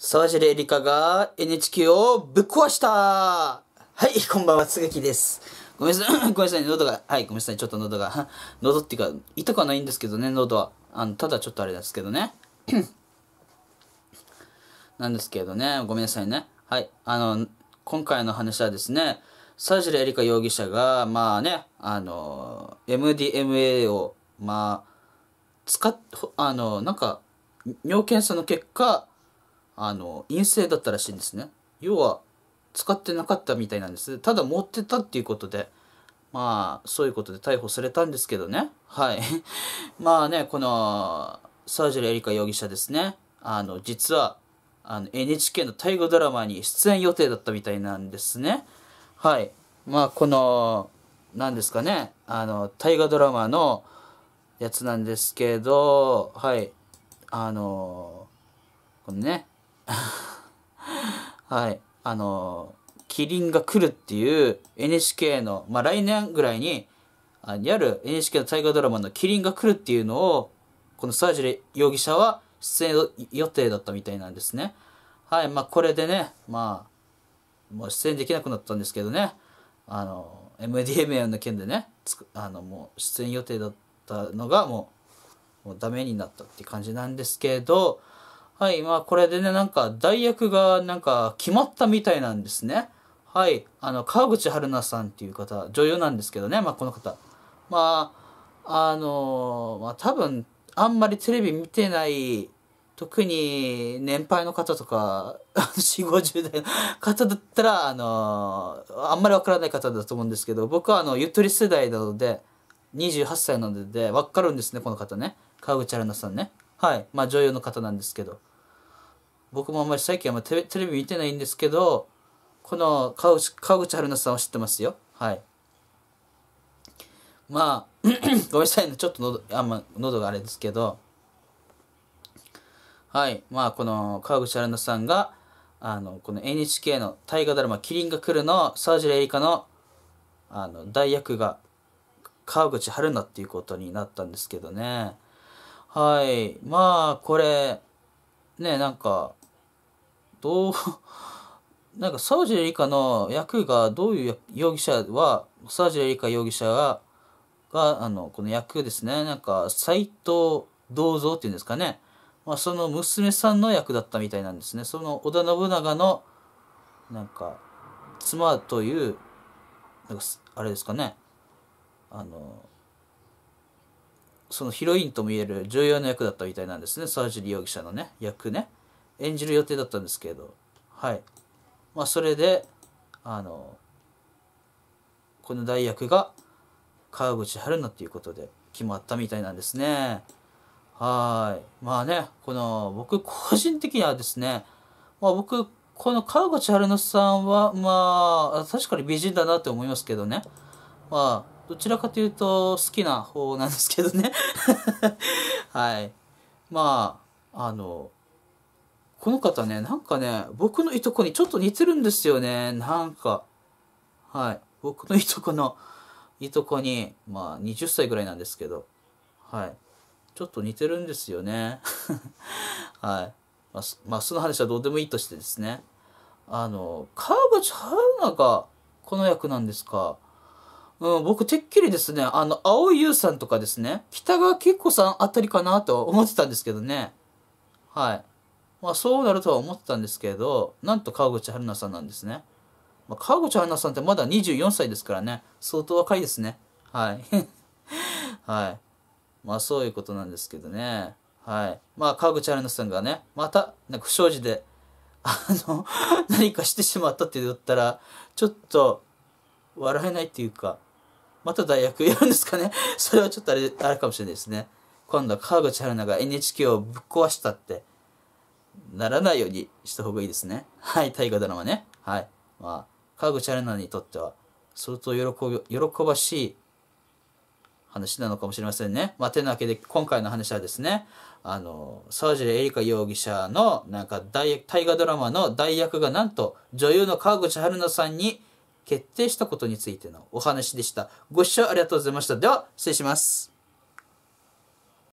沢尻エリカが NHK をぶっ壊したはいこんばんはつがきですごめんなさい ごめんなさい喉がはいごめんなさいちょっと喉が喉っていうか痛くはないんですけどね喉はあのただちょっとあれですけどね なんですけどねごめんなさいねはいあの今回の話はですね沢尻エリカ容疑者がまあねあの MDMA をまあ使っあのなんか尿検査の結果あの陰性だったらしいんですね要は使ってなかったみたいなんですただ持ってたっていうことでまあそういうことで逮捕されたんですけどねはい まあねこの沢尻エリカ容疑者ですねあの実はあの NHK の大河ドラマに出演予定だったみたいなんですねはいまあこの何ですかねあの大河ドラマのやつなんですけどはいあのこのね はい。あの、キリンが来るっていう NHK の、まあ、来年ぐらいに、あある NHK の大河ドラマのキリンが来るっていうのを、このサージレ容疑者は出演予定だったみたいなんですね。はい。まあ、これでね、まあ、もう出演できなくなったんですけどね、あの、MDMA の件でね、あの、もう出演予定だったのが、もう、もうダメになったって感じなんですけど、はい、まあこれでね、なんか代役がなんか決まったみたいなんですね。はい、あの、川口春奈さんっていう方、女優なんですけどね、まあこの方。まあ、あのまあ多分、あんまりテレビ見てない、特に年配の方とか、4 50代の方だったら、あのあんまりわからない方だと思うんですけど、僕はあの、ゆとり世代なので、28歳なので、わかるんですね、この方ね。川口春奈さんね。はい。まあ、女優の方なんですけど。僕もあんまり最近はテレビ見てないんですけど、この川口川口春奈さんは知ってますよ。はい。まあ、ごめんなさいね。ちょっと喉、あんま、喉があれですけど、はい。まあ、この川口春奈さんが、あの、この NHK の大河ドラマ、麒麟が来るの、沢尻エリカの、あの、代役が、川口春奈っていうことになったんですけどね。はい。まあ、これ、ね、なんか、どう、なんか沢尻リカの役がどういう容疑者は、沢尻リカ容疑者が、が、あの、この役ですね、なんか斎藤銅像っていうんですかね、まあ、その娘さんの役だったみたいなんですね。その織田信長の、なんか、妻という、なんか、あれですかね、あの、そのヒロインともいえる重要な役だったみたいなんですね、沢尻容疑者のね、役ね。演じる予定だったんですけど、はい。まあ、それで、あの、この代役が川口春奈ということで決まったみたいなんですね。はい。まあね、この、僕個人的にはですね、まあ僕、この川口春奈さんは、まあ、確かに美人だなって思いますけどね。まあ、どちらかというと好きな方なんですけどね。はい。まあ、あの、この方ね、なんかね、僕のいとこにちょっと似てるんですよね。なんか。はい。僕のいとこの、いとこに、まあ、20歳ぐらいなんですけど、はい。ちょっと似てるんですよね。はい。まあ、まあ、その話はどうでもいいとしてですね。あの、川口春奈がこの役なんですか。うん、僕、てっきりですね、あの、青井優さんとかですね、北川景子さんあたりかなと思ってたんですけどね。はい。まあ、そうなるとは思ってたんですけど、なんと川口春奈さんなんですね。まあ、川口春奈さんってまだ24歳ですからね、相当若いですね。はい。はい。まあそういうことなんですけどね。はい。まあ川口春奈さんがね、また、なんか不祥事で、あの、何かしてしまったって言ったら、ちょっと、笑えないっていうか、また大学やるんですかね。それはちょっとあれ、あれかもしれないですね。今度は川口春奈が NHK をぶっ壊したって。ならないようにした方がいいですね。はい、大河ドラマね。はい。まあ、川口春奈にとっては、相当喜び、喜ばしい話なのかもしれませんね。まあ、てなわけで、今回の話はですね、あの、沢尻エリカ容疑者の、なんか大、大河ドラマの代役がなんと、女優の川口春奈さんに決定したことについてのお話でした。ご視聴ありがとうございました。では、失礼します。